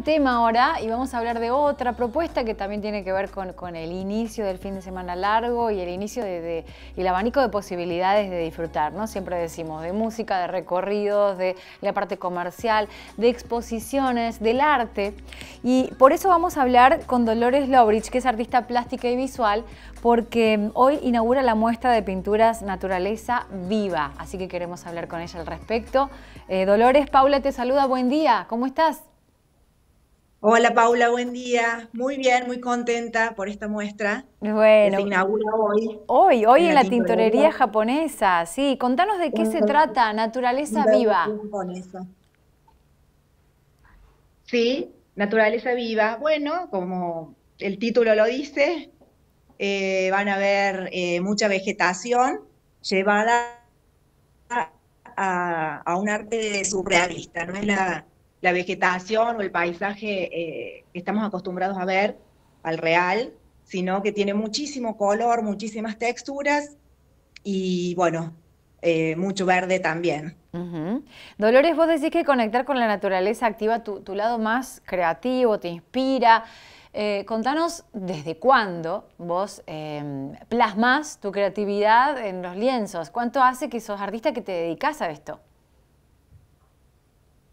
tema ahora y vamos a hablar de otra propuesta que también tiene que ver con, el inicio del fin de semana largo y el inicio de, el abanico de posibilidades de disfrutar, ¿no? Siempre decimos de música, de recorridos, de la parte comercial, de exposiciones, del arte. Y por eso vamos a hablar con Dolores Lobrich, que es artista plástica y visual, porque hoy inaugura la muestra de pinturas Naturaleza Viva, así que queremos hablar con ella al respecto. Eh, Dolores, Paula te saluda, buen día, ¿cómo estás? Hola Paula, buen día. Muy bien, muy contenta por esta muestra. que se inaugura hoy. Hoy, hoy en, la, tintorería, japonesa. Sí, contanos de qué se trata, Naturaleza Viva. Sí, Naturaleza Viva. Bueno, como el título lo dice, eh, van a ver eh, mucha vegetación llevada a, a, un arte surrealista, ¿no? Es la la vegetación o el paisaje eh, que estamos acostumbrados a ver al real, sino que tiene muchísimo color, muchísimas texturas y bueno, eh, mucho verde también. Dolores, vos decís que conectar con la naturaleza activa tu, lado más creativo, te inspira. Eh, contanos desde cuándo vos em, plasmas tu creatividad en los lienzos. ¿Cuánto hace que sos artista que te dedicas a esto?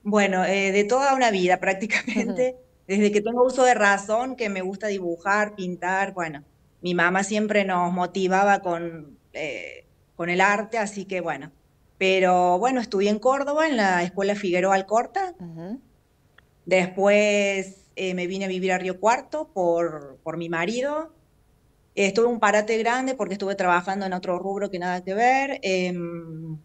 Bueno, eh, de toda una vida prácticamente, desde que tengo uso de razón, que me gusta dibujar, pintar, bueno, mi mamá siempre nos motivaba con, eh, con el arte, así que bueno. Pero bueno, estudié en Córdoba, en la Escuela Figueroa Alcorta. Después eh, me vine a vivir a Río Cuarto por, por mi marido. estuve un parate grande porque estuve trabajando en otro rubro que nada que ver em,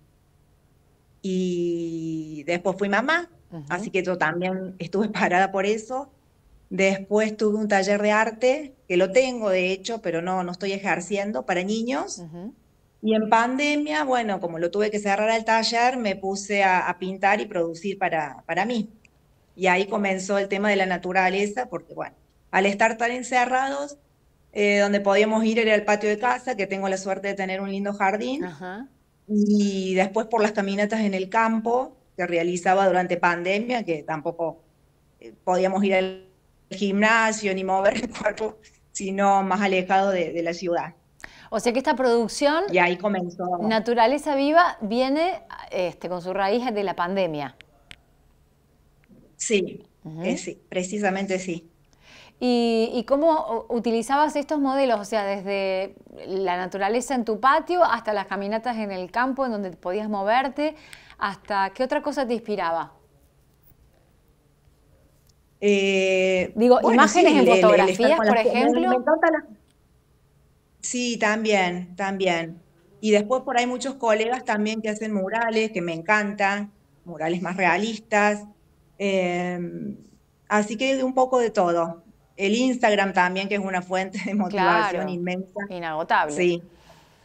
y después fui mamá, así que yo también estuve parada por eso. Después tuve un taller de arte, que lo tengo de hecho, pero no, no estoy ejerciendo, para niños. Y en pandemia, bueno, como lo tuve que cerrar el taller, me puse a, pintar y producir para, para mí. Y ahí comenzó el tema de la naturaleza, porque bueno, al estar tan encerrados, eh, donde podíamos ir era el patio de casa, que tengo la suerte de tener un lindo jardín y después por las caminatas en el campo que realizaba durante pandemia, que tampoco eh, podíamos ir al gimnasio ni mover el cuerpo, sino más alejado de, la ciudad. O sea que esta producción, y ahí comenzó. Naturaleza Viva, viene este, con sus raíces de la pandemia. Sí, eh, sí precisamente sí. Y, cómo utilizabas estos modelos, o sea, desde la naturaleza en tu patio hasta las caminatas en el campo en donde podías moverte, hasta qué otra cosa te inspiraba. Eh, Digo, imágenes en fotografías, por ejemplo. Sí, también, también. Y después por ahí muchos colegas también que hacen murales, que me encantan, murales más realistas. Eh, así que de un poco de todo el Instagram también, que es una fuente de motivación inmensa. Inagotable. Sí,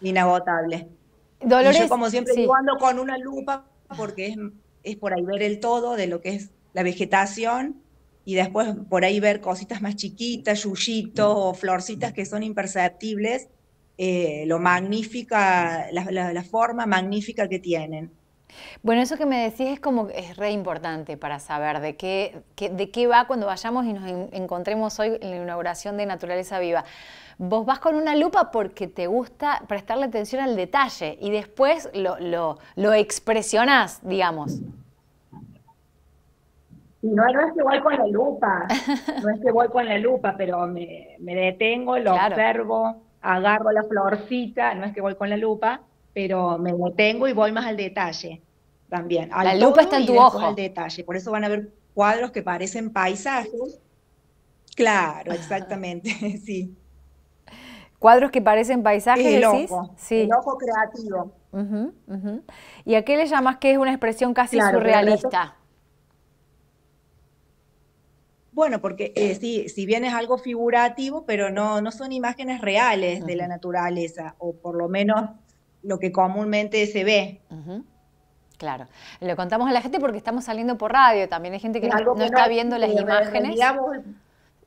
inagotable. Dolores, y yo, como siempre, cuando con una lupa porque es, por ahí ver el todo de lo que es la vegetación y después por ahí ver cositas más chiquitas, yuyitos florcitas que son imperceptibles, eh, lo magnífica, la forma magnífica que tienen. Bueno, eso que me decís es como es re importante para saber de qué, de qué va cuando vayamos y nos encontremos hoy en la inauguración de Naturaleza Viva. Vos vas con una lupa porque te gusta prestarle atención al detalle y después lo, lo, lo expresionás, digamos. No, es que voy con la lupa, no es que voy con la lupa, pero me, detengo, lo observo, agarro la florcita, no es que voy con la lupa, pero me detengo y voy más al detalle también. la lupa está en tu ojo. Al detalle, por eso van a ver cuadros que parecen paisajes. Claro, exactamente, sí. Cuadros que parecen paisajes, el Ojo, sí. ojo creativo. ¿Y a qué le llamas que es una expresión casi surrealista? Bueno, porque eh, sí, si bien es algo figurativo, pero no, no son imágenes reales de la naturaleza, o por lo menos lo que comúnmente se ve. Claro, Lo contamos a la gente porque estamos saliendo por radio, también hay gente que no, está viendo las imágenes.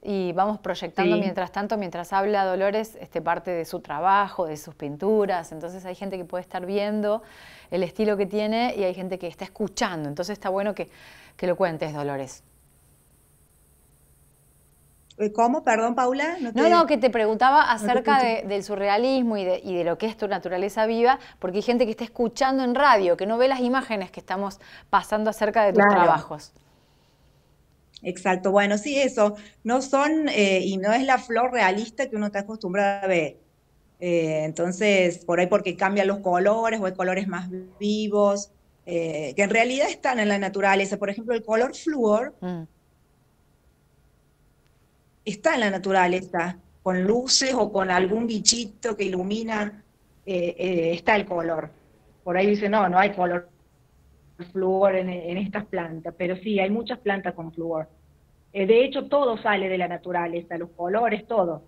y vamos proyectando mientras tanto, mientras habla Dolores, este, parte de su trabajo, de sus pinturas. Entonces hay gente que puede estar viendo el estilo que tiene y hay gente que está escuchando. Entonces está bueno que, que lo cuentes, Dolores. Eh, ¿Cómo? Perdón, Paula. No, no, que te preguntaba acerca del surrealismo y de, lo que es tu naturaleza viva, porque hay gente que está escuchando en radio, que no ve las imágenes que estamos pasando acerca de tus trabajos. Exacto, bueno, sí, eso. No son, eh, y no es la flor realista que uno está acostumbrado a ver. Eh, entonces, por ahí porque cambian los colores o hay colores más vivos, que en realidad están en la naturaleza. Por ejemplo, el color flúor mm está en la naturaleza, con luces o con algún bichito que ilumina, eh, eh, está el color. Por ahí dicen, no, no hay color flúor en, en, estas plantas, pero sí, hay muchas plantas con flúor. Eh, de hecho, todo sale de la naturaleza, los colores, todo.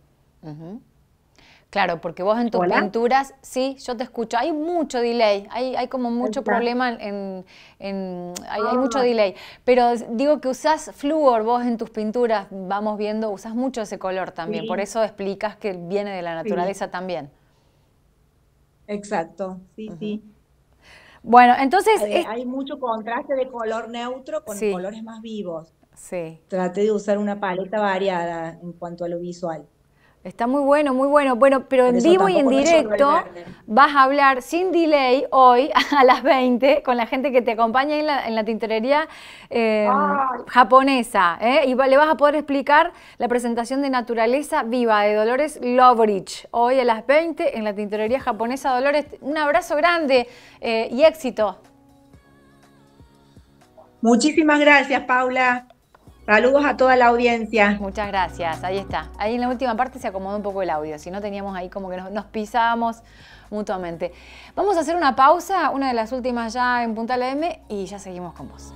Claro, porque vos en tus pinturas, sí, yo te escucho, hay mucho delay, hay, hay como mucho problema en, hay, mucho ah. delay, pero digo que usás flúor vos en tus pinturas, vamos viendo, usás mucho ese color también, por eso explicas que viene de la naturaleza también. Exacto, sí, sí. Bueno, entonces... Hay mucho contraste de color neutro con colores más vivos. Sí. Trate de usar una paleta variada en cuanto a lo visual. Está muy bueno, muy bueno. Bueno, pero en vivo y en directo vas a hablar sin delay hoy a las 20 con la gente que te acompaña en la, en tintorería em, japonesa. ¿eh? Y le vas a poder explicar la presentación de Naturaleza Viva de Dolores Lovrich. Hoy a las 20 en la tintorería japonesa. Dolores, un abrazo grande eh, y éxito. Muchísimas gracias, Paula. Saludos a toda la audiencia. Muchas gracias. Ahí está. Ahí en la última parte se acomodó un poco el audio. Si no, teníamos ahí como que nos, pisábamos mutuamente. Vamos a hacer una pausa, una de las últimas ya en Punta Lm y ya seguimos con vos.